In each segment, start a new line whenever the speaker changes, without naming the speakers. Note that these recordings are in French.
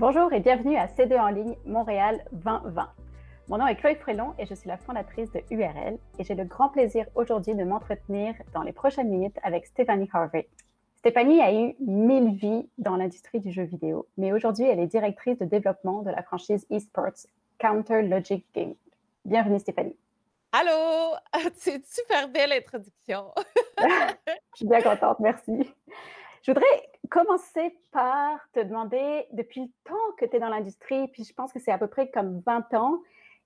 Bonjour et bienvenue à C2 en ligne Montréal 2020. Mon nom est Chloé Frélon et je suis la fondatrice de URL et j'ai le grand plaisir aujourd'hui de m'entretenir dans les prochaines minutes avec Stéphanie Harvey. Stéphanie a eu mille vies dans l'industrie du jeu vidéo, mais aujourd'hui elle est directrice de développement de la franchise eSports Counter Logic Game. Bienvenue Stéphanie.
Allô, c'est une super belle introduction.
je suis bien contente, merci. Je voudrais commencer par te demander, depuis le temps que tu es dans l'industrie, puis je pense que c'est à peu près comme 20 ans,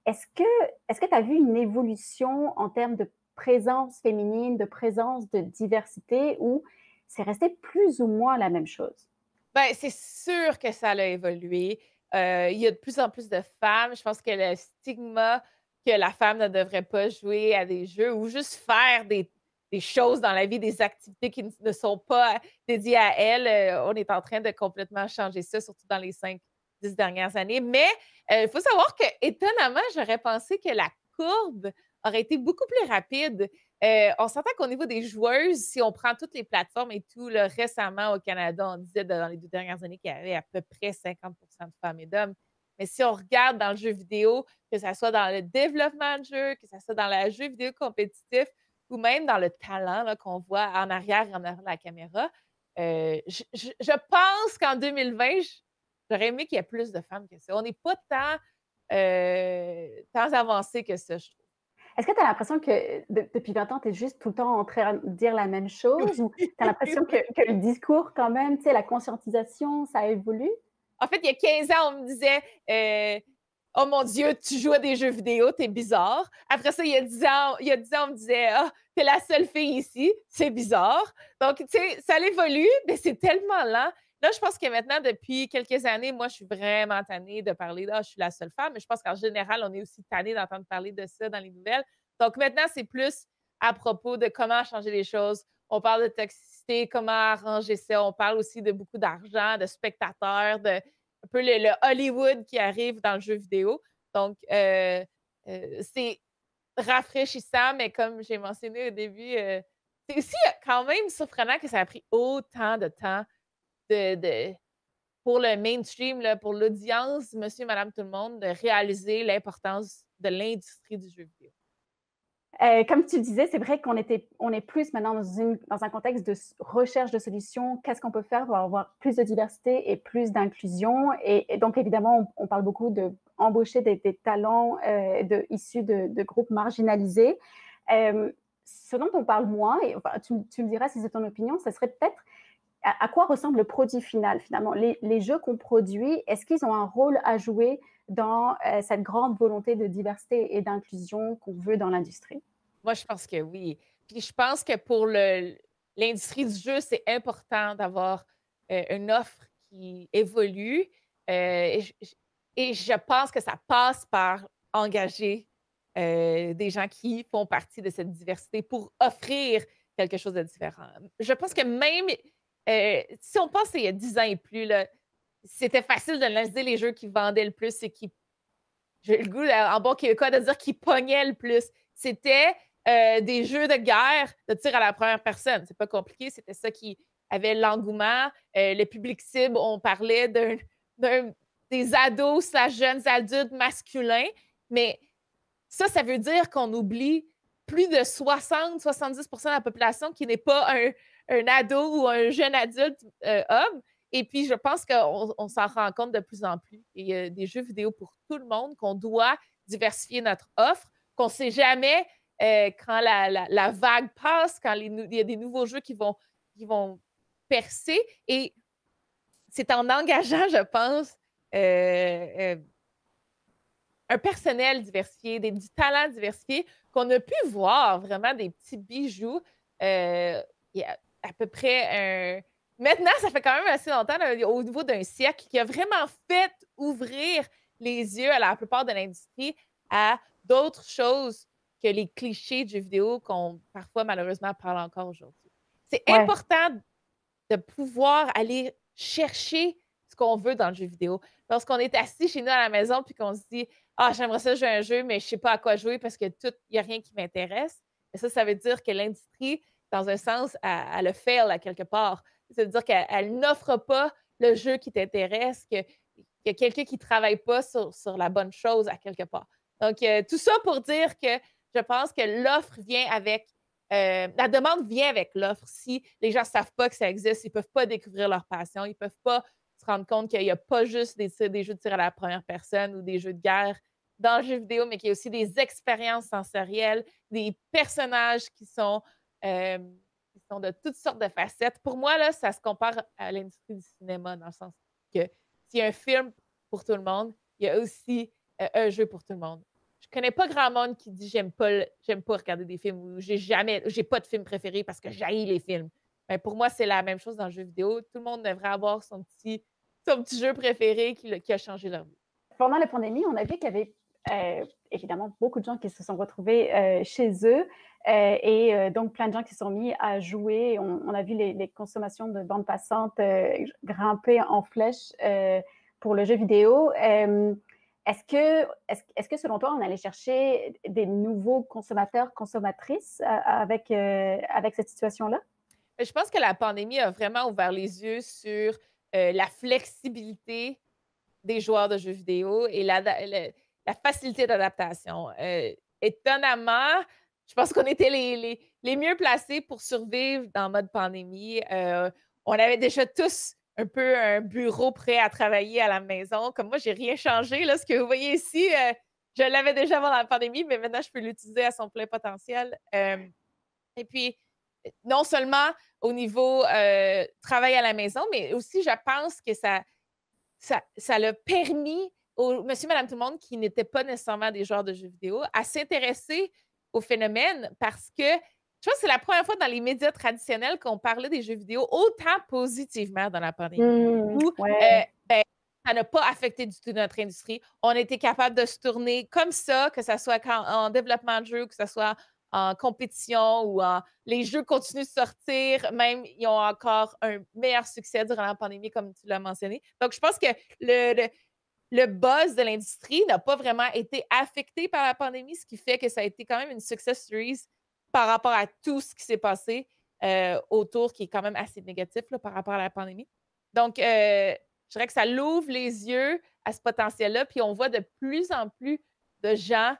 est-ce que est-ce que tu as vu une évolution en termes de présence féminine, de présence de diversité, ou c'est resté plus ou moins la même chose?
Bien, c'est sûr que ça a évolué. Euh, il y a de plus en plus de femmes. Je pense que le stigma que la femme ne devrait pas jouer à des jeux ou juste faire des des choses dans la vie, des activités qui ne sont pas dédiées à elle. Euh, on est en train de complètement changer ça, surtout dans les cinq, dix dernières années. Mais euh, il faut savoir que, étonnamment, j'aurais pensé que la courbe aurait été beaucoup plus rapide. Euh, on s'entend qu'au niveau des joueuses, si on prend toutes les plateformes et tout, récemment au Canada, on disait dans les deux dernières années qu'il y avait à peu près 50 de femmes et d'hommes. Mais si on regarde dans le jeu vidéo, que ce soit dans le développement de jeu, que ce soit dans le jeu vidéo compétitif, ou même dans le talent qu'on voit en arrière et en avant de la caméra. Euh, je, pense qu'en 2020, j'aurais aimé qu'il y ait plus de femmes que ça. On n'est pas tant, euh, tant avancé que ça, je trouve.
Est-ce que tu as l'impression que depuis 20 ans, tu es juste tout le temps en train de dire la même chose ou tu as l'impression que, le discours, quand même, la conscientisation, ça évolue?
En fait, il y a 15 ans, on me disait euh, Oh mon Dieu, tu joues à des jeux vidéo, t'es bizarre. Après ça, il y a 10 ans, il y a on me disait ah, t'es la seule fille ici, c'est bizarre. Donc, tu sais, ça évolue, mais c'est tellement lent. Là, je pense que maintenant, depuis quelques années, moi, je suis vraiment tannée de parler de ah, « je suis la seule femme, mais je pense qu'en général, on est aussi tanné d'entendre parler de ça dans les nouvelles. Donc maintenant, c'est plus à propos de comment changer les choses. On parle de toxicité, comment arranger ça. On parle aussi de beaucoup d'argent, de spectateurs, de le, Hollywood qui arrive dans le jeu vidéo. Donc, euh, euh, c'est rafraîchissant, mais comme j'ai mentionné au début, euh, c'est aussi quand même surprenant que ça a pris autant de temps de, pour le mainstream, pour l'audience, monsieur, madame, tout le monde, de réaliser l'importance de l'industrie du jeu vidéo. Euh,
comme tu le disais, c'est vrai qu'on était, on est plus maintenant dans, un contexte de recherche de solutions. Qu'est-ce qu'on peut faire pour avoir plus de diversité et plus d'inclusion et, donc, évidemment, on, parle beaucoup d'embaucher de des, des, talents euh, de, issus de, groupes marginalisés. Euh, ce dont on parle moins, et tu, me diras si c'est ton opinion, ce serait peut-être à, quoi ressemble le produit final finalement. Les, les jeux qu'on produit, est-ce qu'ils ont un rôle à jouer dans euh, cette grande volonté de diversité et d'inclusion qu'on veut dans l'industrie?
Moi, je pense que oui. Puis je pense que pour l'industrie du jeu, c'est important d'avoir euh, une offre qui évolue. Euh, et, je, pense que ça passe par engager des gens qui font partie de cette diversité pour offrir quelque chose de différent. Je pense que même si on pense il y a 10 ans et plus, c'était facile de lancer les jeux qui vendaient le plus et qui, j'ai le goût en bon cas, de dire qui pognaient le plus. C'était euh, des jeux de guerre de tir à la première personne. C'est pas compliqué, c'était ça qui avait l'engouement. les euh, le public cible, on parlait des ados slash jeunes adultes masculins, mais ça, ça veut dire qu'on oublie plus de 60-70 de la population qui n'est pas un, un, ado ou un jeune adulte euh, homme. Et puis, je pense qu'on s'en rend compte de plus en plus. Il y a des jeux vidéo pour tout le monde, qu'on doit diversifier notre offre, qu'on ne sait jamais euh, quand la, vague passe, quand il y a des nouveaux jeux qui vont, percer. Et c'est en engageant, je pense, euh, euh, un personnel diversifié, des, du talent diversifié, qu'on a pu voir vraiment des petits bijoux. il y a à peu près un Maintenant, ça fait quand même assez longtemps, au niveau d'un siècle, qui a vraiment fait ouvrir les yeux à la plupart de l'industrie à d'autres choses que les clichés du jeu vidéo qu'on parfois malheureusement parle encore aujourd'hui. C'est important de pouvoir aller chercher ce qu'on veut dans le jeu vidéo. Lorsqu'on est assis chez nous à la maison puis qu'on se dit Ah, j'aimerais ça jouer à un jeu, mais je ne sais pas à quoi jouer parce que tout, il n'y a rien qui m'intéresse. Ça, ça veut dire que l'industrie, dans un sens, elle, a le fail à quelque part cest à dire qu'elle n'offre pas le jeu qui t'intéresse, qu'il y a quelqu'un qui ne travaille pas sur, la bonne chose à quelque part. Donc, euh, tout ça pour dire que je pense que l'offre vient avec. Euh, la demande vient avec l'offre. Si les gens ne savent pas que ça existe, ils ne peuvent pas découvrir leur passion, ils ne peuvent pas se rendre compte qu'il n'y a pas juste des, des, jeux de tir à la première personne ou des jeux de guerre dans le jeu vidéo, mais qu'il y a aussi des expériences sensorielles, des personnages qui sont euh, de toutes sortes de facettes. Pour moi, là, ça se compare à l'industrie du cinéma dans le sens que s'il y a un film pour tout le monde, il y a aussi euh, un jeu pour tout le monde. Je connais pas grand monde qui dit j'aime pas j'aime pas regarder des films ou j'ai jamais j'ai pas de film préféré parce que j'haïs les films. Mais ben, pour moi, c'est la même chose dans le jeu vidéo. Tout le monde devrait avoir son petit, son petit jeu préféré qui, qui a changé leur vie. Pendant la
pandémie, on a vu qu'il y avait euh, évidemment beaucoup de gens qui se sont retrouvés euh, chez eux euh, et donc plein de gens qui se sont mis à jouer. On, a vu les, consommations de bandes passantes grimper en flèche pour le jeu vidéo. est-ce que, est, que selon toi, on allait chercher des nouveaux consommateurs, consommatrices avec, avec cette situation-là?
Je pense que la pandémie a vraiment ouvert les yeux sur la flexibilité des joueurs de jeux vidéo et la, la facilité d'adaptation. Euh, étonnamment, je pense qu'on était les, mieux placés pour survivre dans mode pandémie. Euh, on avait déjà tous un peu un bureau prêt à travailler à la maison. Comme moi, j'ai rien changé. Là, ce que vous voyez ici, euh, je l'avais déjà avant la pandémie, mais maintenant, je peux l'utiliser à son plein potentiel. et puis, non seulement au niveau travail à la maison, mais aussi, je pense que ça, ça, ça permis monsieur, madame, tout le monde qui n'était pas nécessairement des joueurs de jeux vidéo à s'intéresser au phénomène parce que je pense que c'est la première fois dans les médias traditionnels qu'on parlait des jeux vidéo autant positivement dans la pandémie. Mmh, où, euh, ben, ça n'a pas affecté du tout notre industrie. On était capable de se tourner comme ça, que ce soit en développement de jeux, que ce soit en compétition ou en... Les jeux continuent de sortir, même ils ont encore un meilleur succès durant la pandémie, comme tu l'as mentionné. Donc, je pense que le le buzz de l'industrie n'a pas vraiment été affecté par la pandémie, ce qui fait que ça a été quand même une success story par rapport à tout ce qui s'est passé euh, autour, qui est quand même assez négatif par rapport à la pandémie. Donc, euh, je dirais que ça l'ouvre les yeux à ce potentiel-là, puis on voit de plus en plus de gens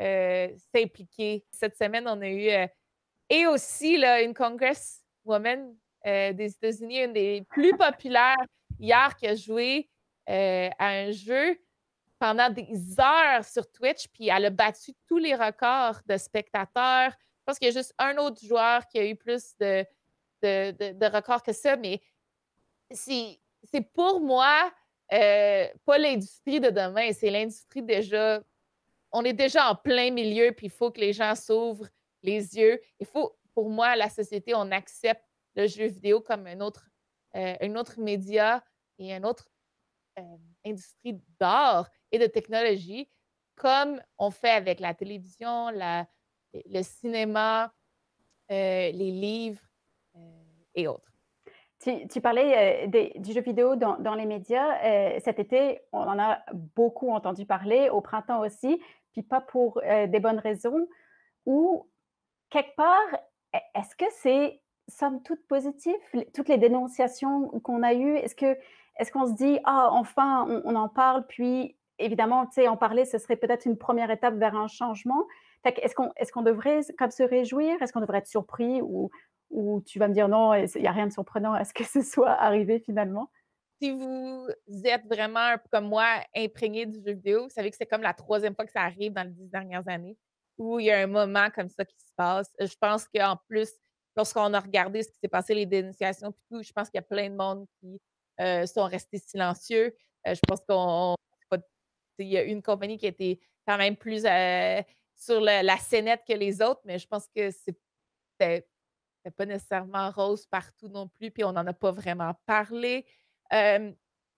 euh, s'impliquer. Cette semaine, on a eu, et aussi là, une congresswoman des États-Unis, une des plus populaires hier qui a joué euh, à un jeu pendant des heures sur Twitch, puis elle a battu tous les records de spectateurs. Je pense qu'il y a juste un autre joueur qui a eu plus de, de, records que ça, mais c'est pour moi euh, pas l'industrie de demain, c'est l'industrie déjà. On est déjà en plein milieu, puis il faut que les gens s'ouvrent les yeux. Il faut, pour moi, la société, on accepte le jeu vidéo comme un autre, euh, un autre média et un autre euh, industrie d'art et de technologie, comme on fait avec la télévision, le cinéma, euh, les livres euh, et autres. Tu,
parlais du jeu vidéo dans, dans les médias. cet été, on en a beaucoup entendu parler, au printemps aussi, puis pas pour des bonnes raisons. Ou quelque part, e-, est-ce que c'est somme toute positif, toutes les dénonciations qu'on a eues? Est-ce que est-ce qu'on se dit, ah, enfin, on, en parle, puis évidemment, tu sais, en parler, ce serait peut-être une première étape vers un changement. est-ce qu'on est qu'on devrait comme se réjouir? Est-ce qu'on devrait être surpris ou, ou tu vas me dire non, il n'y a rien de surprenant à ce que ce soit arrivé finalement?
Si vous êtes vraiment, comme moi, imprégné du jeu vidéo, vous savez que c'est comme la troisième fois que ça arrive dans les dix dernières années où il y a un moment comme ça qui se passe. Je pense qu'en plus, lorsqu'on a regardé ce qui s'est passé, les dénonciations, puis tout, je pense qu'il y a plein de monde qui euh, sont restés silencieux. Euh, je pense qu'il y a une compagnie qui était quand même plus euh, sur la scénette que les autres, mais je pense que c'était pas nécessairement rose partout non plus, puis on n'en a pas vraiment parlé.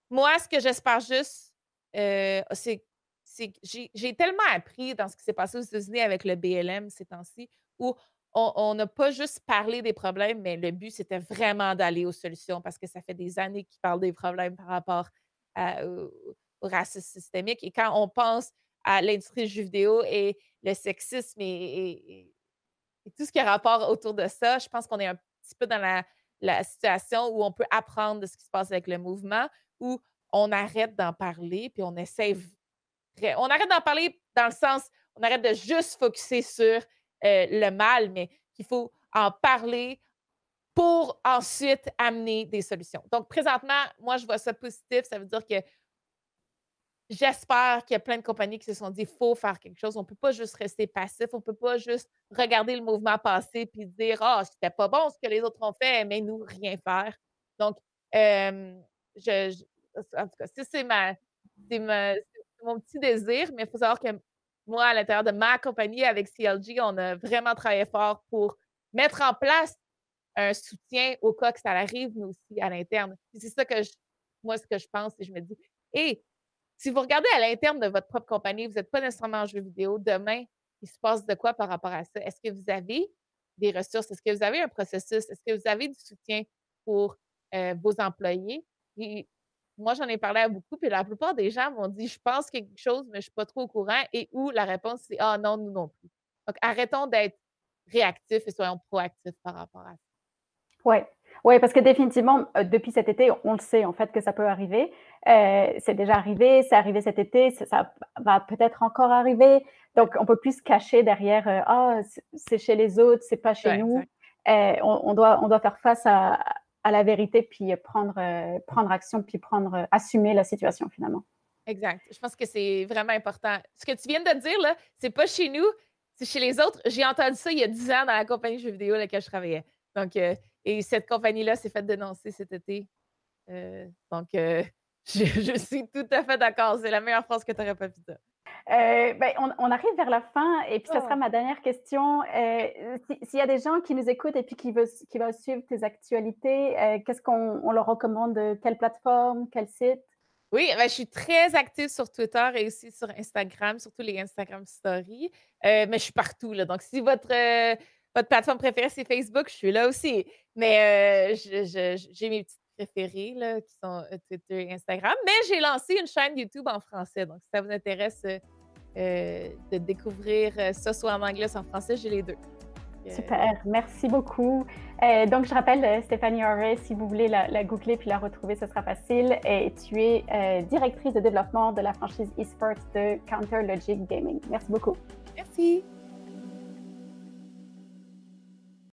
moi, ce que j'espère juste, c'est que j'ai tellement appris dans ce qui s'est passé aux États-Unis avec le BLM ces temps-ci, où on n'a pas juste parlé des problèmes, mais le but, c'était vraiment d'aller aux solutions parce que ça fait des années qu'ils parlent des problèmes par rapport au, racisme systémique. Et quand on pense à l'industrie du vidéo et le sexisme et, tout ce qui est rapport autour de ça, je pense qu'on est un petit peu dans la, situation où on peut apprendre de ce qui se passe avec le mouvement, où on arrête d'en parler, puis on essaie. On arrête d'en parler dans le sens, on arrête de juste focuser sur euh, le mal, mais qu'il faut en parler pour ensuite amener des solutions. Donc, présentement, moi, je vois ça positif. Ça veut dire que j'espère qu'il y a plein de compagnies qui se sont dit il faut faire quelque chose. On ne peut pas juste rester passif. On ne peut pas juste regarder le mouvement passer puis dire Ah, c'était pas bon ce que les autres ont fait, mais nous, rien faire. Donc, euh, je, en tout cas, c'est ma, mon petit désir, mais il faut savoir que moi, à l'intérieur de ma compagnie avec CLG, on a vraiment travaillé fort pour mettre en place un soutien au cas que ça arrive, mais aussi à l'interne. C'est ça que je, moi, ce que je pense, et je me dis, et si vous regardez à l'interne de votre propre compagnie, vous n'êtes pas nécessairement en jeu vidéo, demain, il se passe de quoi par rapport à ça? Est-ce que vous avez des ressources? Est-ce que vous avez un processus? Est-ce que vous avez du soutien pour euh, vos employés? moi, j'en ai parlé à beaucoup, puis la plupart des gens m'ont dit Je pense quelque chose, mais je ne suis pas trop au courant. Et où la réponse, c'est Ah non, nous non plus. Donc, arrêtons d'être réactifs et soyons proactifs par rapport à
ça. Oui. parce que définitivement, euh, depuis cet été, on le sait en fait que ça peut arriver. Euh, c'est déjà arrivé, c'est arrivé cet été, ça, va peut-être encore arriver. Donc, on peut plus se cacher derrière euh, Ah, c'est chez les autres, c'est pas chez nous. on, doit, on doit faire face à, à la vérité, puis euh, prendre, euh, prendre action, puis prendre, euh, assumer la situation finalement.
Exact. Je pense que c'est vraiment important. Ce que tu viens de dire, là, c'est pas chez nous, c'est chez les autres. J'ai entendu ça il y a dix ans dans la compagnie de jeux vidéo à laquelle je travaillais. Donc, et cette compagnie-là s'est faite dénoncer cet été. donc, je, suis tout à fait d'accord. C'est la meilleure phrase que tu aurais pas pu dire.
Euh, ben, on, arrive vers la fin et puis ce ah sera ma dernière question. Euh, s'il y a des gens qui nous écoutent et puis qui veulent, qui veulent suivre tes actualités, euh, qu'est-ce qu'on leur
recommande? Quelle plateforme? Quel site? Oui, ben, je suis très active sur Twitter et aussi sur Instagram, surtout les Instagram Stories. mais je suis partout. Là, donc, si votre, votre plateforme préférée, c'est Facebook, je suis là aussi. Mais j'ai mes petites préférées là, qui sont Twitter et Instagram. Mais j'ai lancé une chaîne YouTube en français. Donc, si ça vous intéresse, euh, de découvrir euh, ça soit en anglais, soit en français. J'ai les deux. Euh, Super,
merci beaucoup. donc, je rappelle Stéphanie Horry, si vous voulez la, la, googler puis la retrouver, ce sera facile. Et tu es directrice de développement de la franchise eSports de Counter Logic Gaming. Merci beaucoup. Merci.